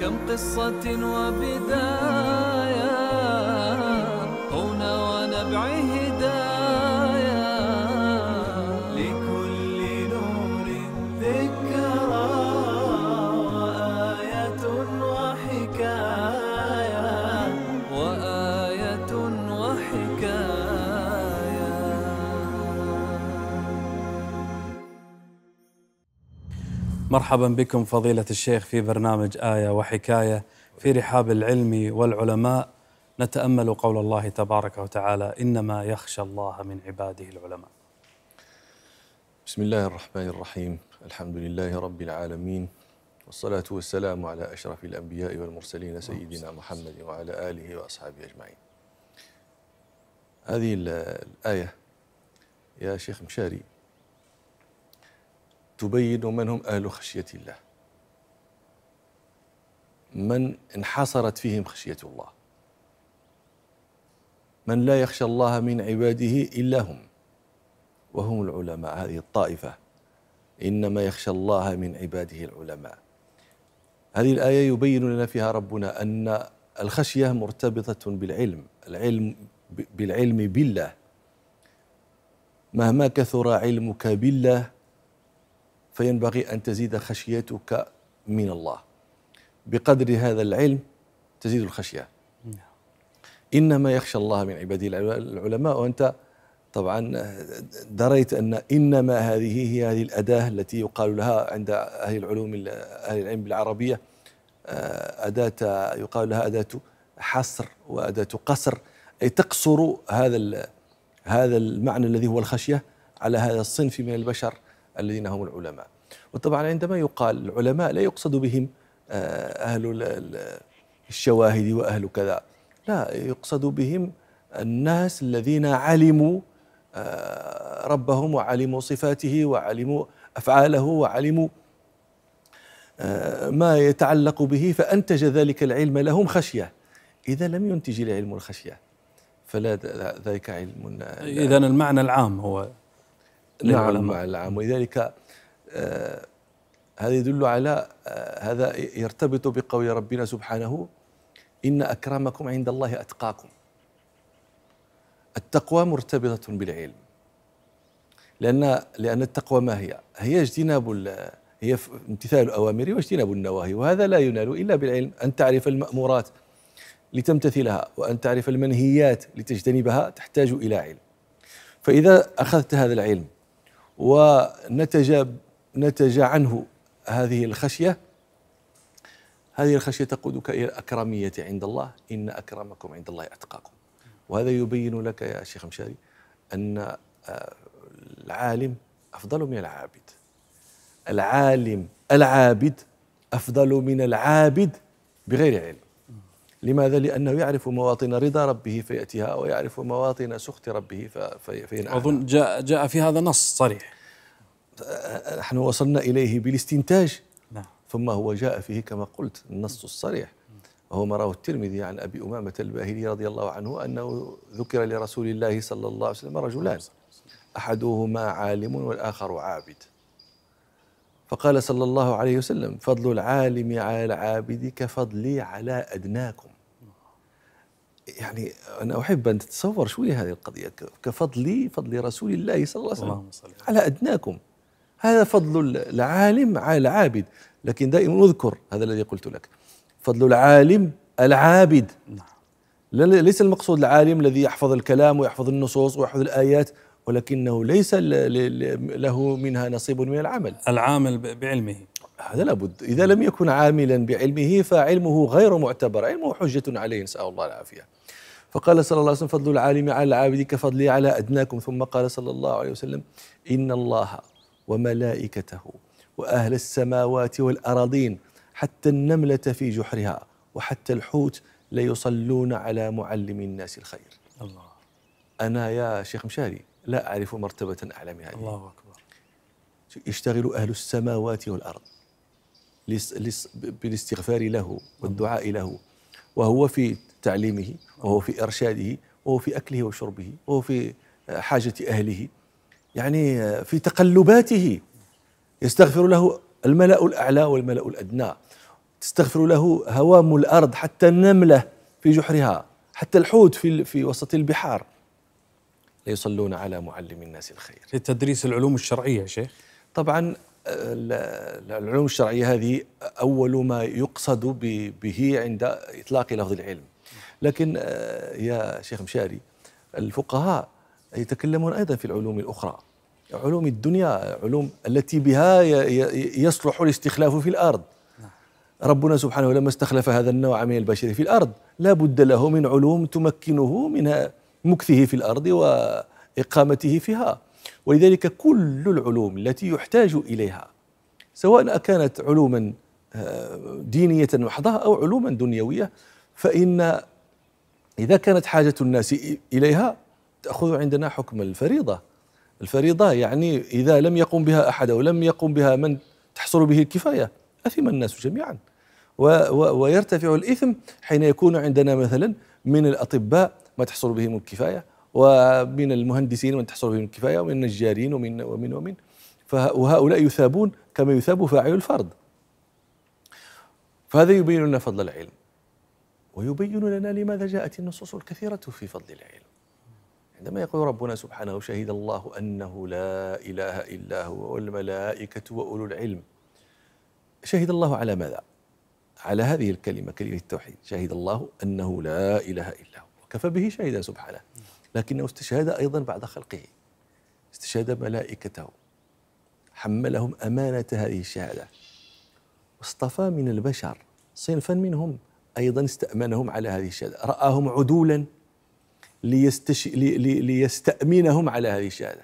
كم قصة وبداية مرحبا بكم فضيلة الشيخ في برنامج آية وحكاية في رحاب العلم والعلماء نتأمل قول الله تبارك وتعالى إنما يخشى الله من عباده العلماء. بسم الله الرحمن الرحيم، الحمد لله رب العالمين والصلاة والسلام على أشرف الأنبياء والمرسلين سيدنا محمد وعلى آله وأصحابه أجمعين. هذه الآية يا شيخ مشاري تبين من هم أهل خشية الله من انحصرت فيهم خشية الله من لا يخشى الله من عباده إلا هم وهم العلماء هذه الطائفة إنما يخشى الله من عباده العلماء هذه الآية يبين لنا فيها ربنا أن الخشية مرتبطة بالعلم العلم بالعلم بالله مهما كثر علمك بالله فينبغي أن تزيد خشيتك من الله بقدر هذا العلم تزيد الخشية إنما يخشى الله من عباده العلماء وأنت طبعا دريت أن إنما هذه هي هذه الأداة التي يقال لها عند أهل العلوم أهل العلم بالعربية آه، أداة يقال لها أداة حصر وأداة قصر أي تقصر هذا هذا المعنى الذي هو الخشية على هذا الصنف من البشر الذين هم العلماء وطبعا عندما يقال العلماء لا يقصد بهم آه، أهل الشواهد وأهل كذا لا يقصد بهم الناس الذين علموا آه، ربهم وعلموا صفاته وعلموا أفعاله وعلموا آه، ما يتعلق به فأنتج ذلك العلم لهم خشية إذا لم ينتج العلم الخشية فلا ذلك علم إذا المعنى العام هو للعلماء نعم ولذلك آه، هذا يدل على آه، هذا يرتبط بقول ربنا سبحانه إن أكرمكم عند الله أتقاكم التقوى مرتبطة بالعلم لأن لأن التقوى ما هي؟ هي اجتناب هي امتثال الأوامر واجتناب النواهي وهذا لا ينال إلا بالعلم أن تعرف المأمورات لتمتثلها وأن تعرف المنهيات لتجتنبها تحتاج إلى علم فإذا أخذت هذا العلم ونتج نتج عنه هذه الخشية هذه الخشية تقودك إلى الأكرمية عند الله إن أكرمكم عند الله أتقاكم وهذا يبين لك يا شيخ مشاري أن آه، العالم أفضل من العابد العالم العابد أفضل من العابد بغير علم لماذا؟ لأنه يعرف مواطن رضا ربه فيأتيها ويعرف مواطن سخط ربه فينعها أظن جاء, جاء في هذا نص صريح نحن وصلنا إليه بالاستنتاج نعم. ثم هو جاء فيه كما قلت النص الصريح وهو ما رواه الترمذي عن أبي أمامة الباهلي رضي الله عنه أنه ذكر لرسول الله صلى الله عليه وسلم رجلان أحدهما عالم والآخر عابد فقال صلى الله عليه وسلم فضل العالم على العابد كفضلي على أدناكم يعني أنا أحب أن تتصور شوية هذه القضية كفضلي فضل رسول الله صلى الله عليه وسلم على أدناكم هذا فضل العالم على العابد لكن دائما أذكر هذا الذي قلت لك فضل العالم العابد نعم ليس المقصود العالم الذي يحفظ الكلام ويحفظ النصوص ويحفظ الآيات ولكنه ليس له منها نصيب من العمل العامل بعلمه هذا لابد إذا لم يكن عاملا بعلمه فعلمه غير معتبر علمه حجة عليه نسأل الله العافية فقال صلى الله عليه وسلم فضل العالم على العابد كفضلي على أدناكم ثم قال صلى الله عليه وسلم إن الله وملائكته وأهل السماوات والأراضين حتى النملة في جحرها وحتى الحوت ليصلون على معلم الناس الخير الله أنا يا شيخ مشاري لا أعرف مرتبة أعلى من هذه الله أكبر يشتغل أهل السماوات والأرض بالاستغفار له والدعاء له وهو في تعليمه وهو في إرشاده وهو في أكله وشربه وهو في حاجة أهله يعني في تقلباته يستغفر له الملأ الأعلى والملأ الأدنى تستغفر له هوام الأرض حتى النملة في جحرها حتى الحوت في, في وسط البحار ليصلون على معلم الناس الخير لتدريس العلوم الشرعية يا شيخ طبعا العلوم الشرعية هذه أول ما يقصد به عند إطلاق لفظ العلم لكن آه، يا شيخ مشاري الفقهاء يتكلمون أيضا في العلوم الأخرى علوم الدنيا علوم التي بها يصلح الاستخلاف في الأرض ربنا سبحانه لما استخلف هذا النوع من البشر في الأرض لا بد له من علوم تمكنه من مكثه في الارض واقامته فيها ولذلك كل العلوم التي يحتاج اليها سواء كانت علوما آه، دينيه محضه او علوما دنيويه فان اذا كانت حاجه الناس اليها تاخذ عندنا حكم الفريضه الفريضه يعني اذا لم يقم بها احد او لم يقم بها من تحصل به الكفايه اثم الناس جميعا ويرتفع الاثم حين يكون عندنا مثلا من الاطباء ما تحصل بهم الكفاية ومن المهندسين من تحصل بهم الكفاية ومن النجارين ومن ومن ومن وهؤلاء يثابون كما يثاب فاعل الفرض فهذا يبين لنا فضل العلم ويبين لنا لماذا جاءت النصوص الكثيرة في فضل العلم عندما يقول ربنا سبحانه شهد الله أنه لا إله إلا هو والملائكة وأولو العلم شهد الله على ماذا؟ على هذه الكلمة كلمة التوحيد شهد الله أنه لا إله إلا هو كفى به شهيدا سبحانه لكنه استشهد أيضا بعد خلقه استشهد ملائكته حملهم أمانة هذه الشهادة واصطفى من البشر صنفا منهم أيضا استأمنهم على هذه الشهادة رآهم عدولا ليستش... لي... لي... ليستأمنهم على هذه الشهادة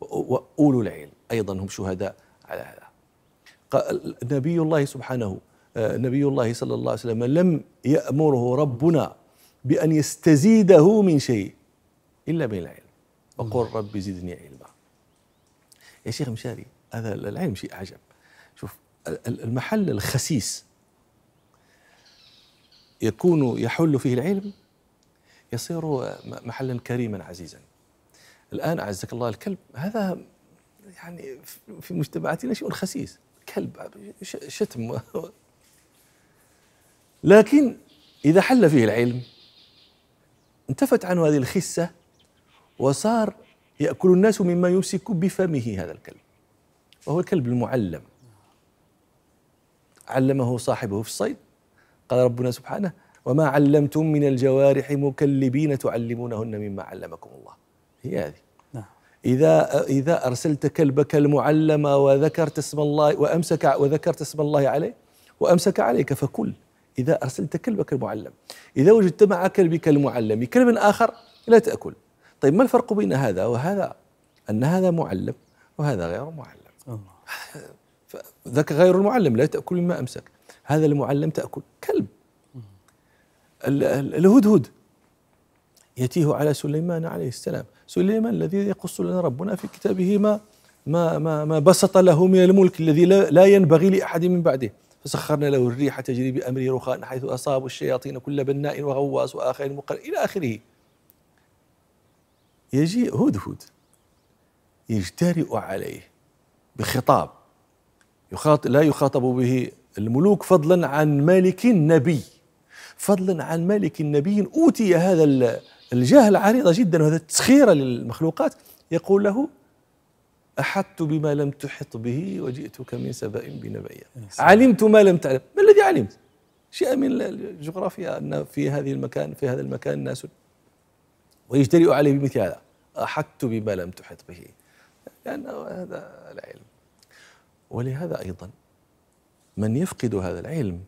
وأولو العلم أيضا هم شهداء على هذا نبي الله سبحانه آه، نبي الله صلى الله عليه وسلم لم يأمره ربنا بأن يستزيده من شيء إلا من العلم وقل رب زدني علما يا شيخ مشاري هذا العلم شيء عجب شوف المحل الخسيس يكون يحل فيه العلم يصير محلا كريما عزيزا الآن أعزك الله الكلب هذا يعني في مجتمعاتنا شيء خسيس كلب شتم لكن إذا حل فيه العلم انتفت عنه هذه الخسة وصار يأكل الناس مما يمسك بفمه هذا الكلب وهو الكلب المعلم علمه صاحبه في الصيد قال ربنا سبحانه وما علمتم من الجوارح مكلبين تعلمونهن مما علمكم الله هي هذه نعم. إذا إذا أرسلت كلبك المعلم وذكرت اسم الله وأمسك وذكرت اسم الله عليه وأمسك عليك فكل إذا أرسلت كلبك المعلم إذا وجدت مع كلبك المعلم كلب آخر لا تأكل طيب ما الفرق بين هذا وهذا أن هذا معلم وهذا غير معلم ذاك غير المعلم لا تأكل مما أمسك هذا المعلم تأكل كلب الهدهد يتيه على سليمان عليه السلام سليمان الذي يقص لنا ربنا في كتابه ما ما ما, ما بسط له من الملك الذي لا ينبغي لأحد من بعده فسخرنا له الريح تجري بأمره رخاء حيث أصاب الشياطين كل بناء وغواص وآخر مقر إلى آخره يجيء هدهد يجترئ عليه بخطاب يخاطب لا يخاطب به الملوك فضلا عن مالك نبي فضلا عن مالك نبي أوتي هذا الجهل العريضة جدا وهذا تسخير للمخلوقات يقول له أحطت بما لم تحط به وجئتك من سبأ بنبأ علمت ما لم تعلم ما الذي علمت شيء من الجغرافيا أن في هذه المكان في هذا المكان ناس ويجترئ عليه بمثل هذا أحطت بما لم تحط به لأن هذا العلم ولهذا أيضا من يفقد هذا العلم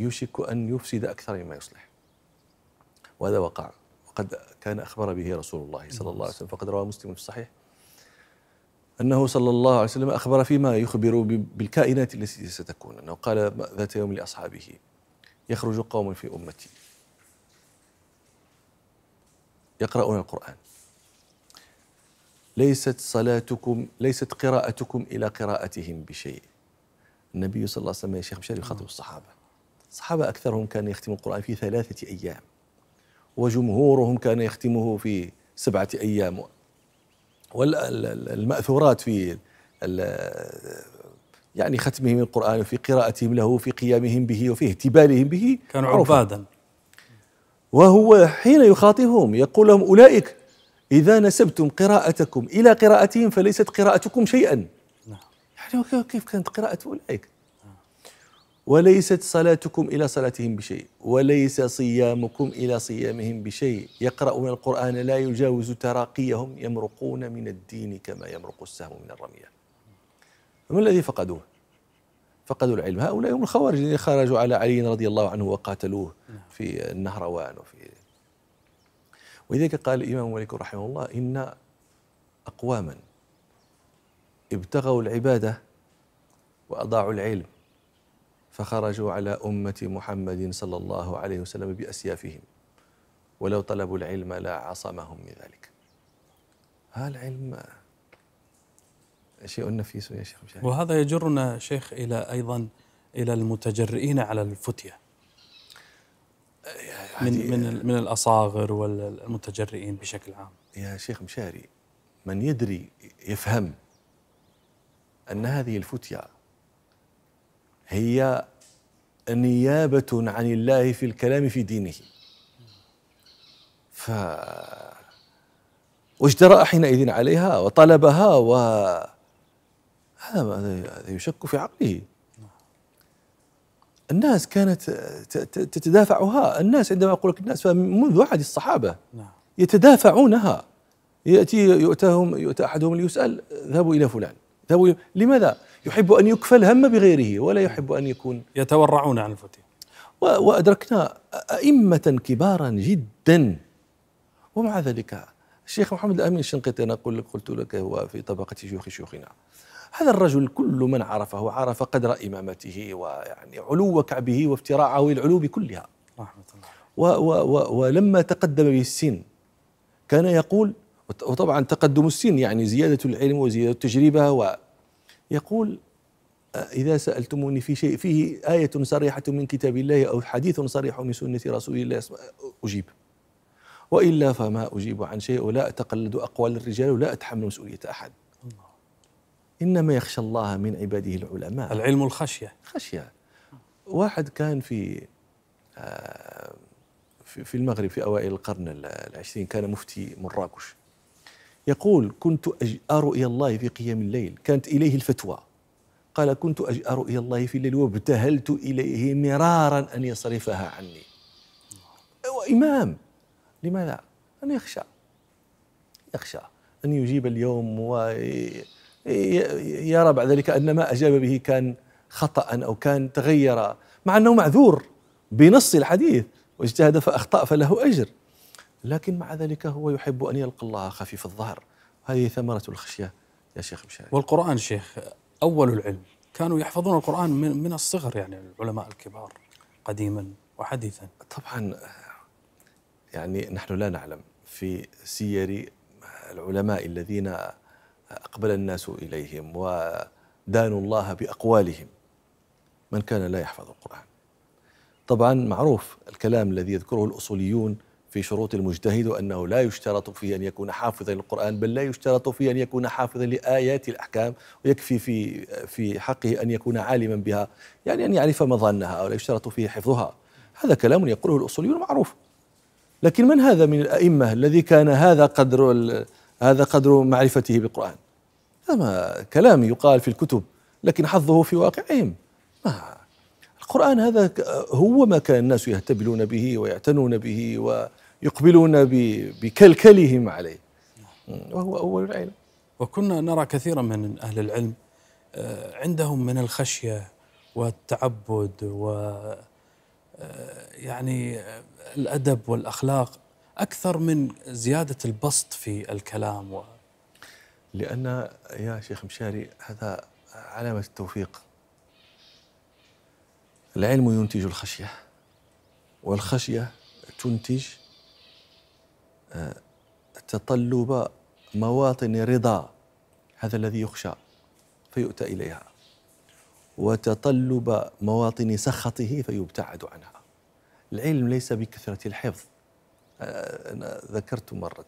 يوشك أن يفسد أكثر مما يصلح وهذا وقع وقد كان أخبر به رسول الله صلى الله عليه وسلم فقد روى مسلم في الصحيح أنه صلى الله عليه وسلم أخبر فيما يخبر بالكائنات التي ستكون أنه قال ذات يوم لأصحابه يخرج قوم في أمتي يقرؤون القرآن ليست صلاتكم ليست قراءتكم إلى قراءتهم بشيء النبي صلى الله عليه وسلم يا شيخ مشاري يخاطب نعم. الصحابة الصحابة أكثرهم كان يختم القرآن في ثلاثة أيام وجمهورهم كان يختمه في سبعة أيام والمأثورات في يعني ختمهم القرآن وفي قراءتهم له وفي قيامهم به وفي اهتبالهم به كانوا عبادا وهو حين يخاطبهم يقول لهم أولئك إذا نسبتم قراءتكم إلى قراءتهم فليست قراءتكم شيئا نعم. يعني كيف كانت قراءة أولئك وليست صلاتكم الى صلاتهم بشيء وليس صيامكم الى صيامهم بشيء يقرؤون القران لا يجاوز تراقيهم يمرقون من الدين كما يمرق السهم من الرميه ما الذي فقدوه فقدوا العلم هؤلاء هم الخوارج الذين خرجوا على علي رضي الله عنه وقاتلوه في النهروان وفي ولذلك قال الامام مالك رحمه الله ان اقواما ابتغوا العباده واضاعوا العلم فخرجوا على أمة محمد صلى الله عليه وسلم بأسيافهم ولو طلبوا العلم لا عصمهم من ذلك هذا العلم شيء نفيس يا شيخ مشاهد. وهذا يجرنا شيخ إلى أيضا إلى المتجرئين على الفتية من من من الاصاغر والمتجرئين بشكل عام. يا شيخ مشاري من يدري يفهم ان هذه الفتيا هي نيابة عن الله في الكلام في دينه ف واجترأ حينئذ عليها وطلبها و هذا يشك في عقله الناس كانت تتدافعها الناس عندما أقول لك الناس فمنذ عهد الصحابة نعم. يتدافعونها يأتي يؤتاهم يؤتى أحدهم ليسأل اذهبوا إلى فلان لماذا؟ يحب أن يكفل هم بغيره ولا يحب أن يكون يتورعون عن الفتي وأدركنا أئمة كبارا جدا ومع ذلك الشيخ محمد الأمين الشنقيطي أنا أقول لك قلت لك هو في طبقة شيوخ شيوخنا هذا الرجل كل من عرفه عرف قدر إمامته ويعني علو كعبه وافتراعه للعلو كلها رحمة الله ولما تقدم به السن كان يقول وطبعا تقدم السن يعني زيادة العلم وزيادة التجربة ويقول آه، إذا سألتموني في شيء فيه آية صريحة من كتاب الله أو حديث صريح من سنة رسول الله أجيب وإلا فما أجيب عن شيء ولا أتقلد أقوال الرجال ولا أتحمل مسؤولية أحد الله. إنما يخشى الله من عباده العلماء العلم الخشية خشية واحد كان في آه، في المغرب في أوائل القرن العشرين كان مفتي مراكش يقول كنت أجأر إلى الله في قيام الليل كانت إليه الفتوى قال كنت أجأر إلى الله في الليل وابتهلت إليه مرارا أن يصرفها عني وإمام لماذا؟ أن يخشى يخشى أن يجيب اليوم ويرى بعد ذلك أن ما أجاب به كان خطأ أو كان تغير مع أنه معذور بنص الحديث واجتهد فأخطأ فله أجر لكن مع ذلك هو يحب أن يلقى الله خفيف الظهر هذه ثمرة الخشية يا شيخ مشاري والقرآن شيخ أول العلم كانوا يحفظون القرآن من, من الصغر يعني العلماء الكبار قديما وحديثا طبعا يعني نحن لا نعلم في سير العلماء الذين أقبل الناس إليهم ودانوا الله بأقوالهم من كان لا يحفظ القرآن طبعا معروف الكلام الذي يذكره الأصوليون في شروط المجتهد أنه لا يشترط فيه أن يكون حافظا للقرآن بل لا يشترط فيه أن يكون حافظا لآيات الأحكام ويكفي في في حقه أن يكون عالما بها يعني أن يعرف مظانها ولا يشترط فيه حفظها هذا كلام يقوله الأصوليون معروف لكن من هذا من الأئمة الذي كان هذا قدر هذا قدر معرفته بالقرآن هذا كلام يقال في الكتب لكن حظه في واقعهم ما القرآن هذا هو ما كان الناس يهتبلون به ويعتنون به و يقبلون بكلكلهم عليه نعم. وهو أول العلم وكنا نرى كثيرا من أهل العلم آه، عندهم من الخشية والتعبد و آه، يعني آه، الأدب والأخلاق أكثر من زيادة البسط في الكلام و... لأن يا شيخ مشاري هذا علامة التوفيق العلم ينتج الخشية والخشية تنتج تطلب مواطن رضا هذا الذي يخشى فيؤتى إليها وتطلب مواطن سخطه فيبتعد عنها العلم ليس بكثرة الحفظ آه، أنا ذكرت مرة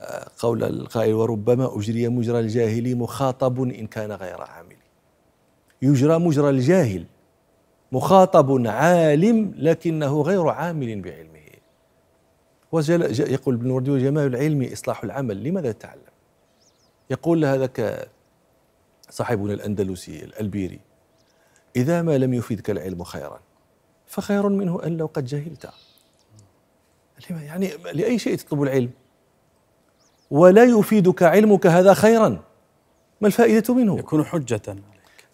آه، قول القائل وربما أجري مجرى الجاهل مخاطب إن كان غير عامل يجرى مجرى الجاهل مخاطب عالم لكنه غير عامل بعلمه يقول ابن وردي جمال العلم إصلاح العمل لماذا تتعلم يقول هذاك صاحبنا الأندلسي الألبيري إذا ما لم يفيدك العلم خيرا فخير منه أن لو قد جهلت يعني لأي شيء تطلب العلم ولا يفيدك علمك هذا خيرا ما الفائدة منه يكون حجة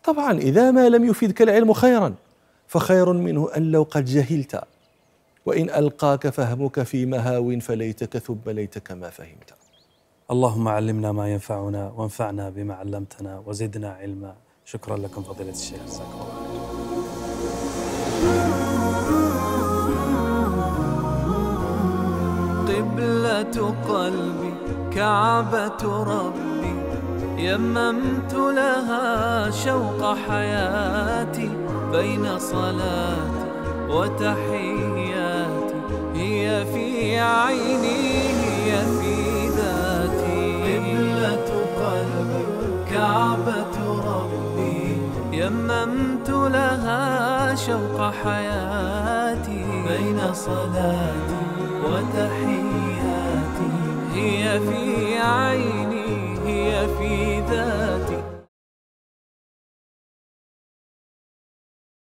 طبعا إذا ما لم يفيدك العلم خيرا فخير منه أن لو قد جهلت وإن ألقاك فهمك في مهاو فليتك ثب ليتك ما فهمت اللهم علمنا ما ينفعنا وانفعنا بما علمتنا وزدنا علما شكرا لكم فضيلة الشيخ جزاكم الله قبلة قلبي كعبة ربي يممت لها شوق حياتي بين صلاتي وتحياتي هي في عيني هي في ذاتي قبلة قلبي كعبة ربي يممت لها شوق حياتي بين صلاتي وتحياتي هي في عيني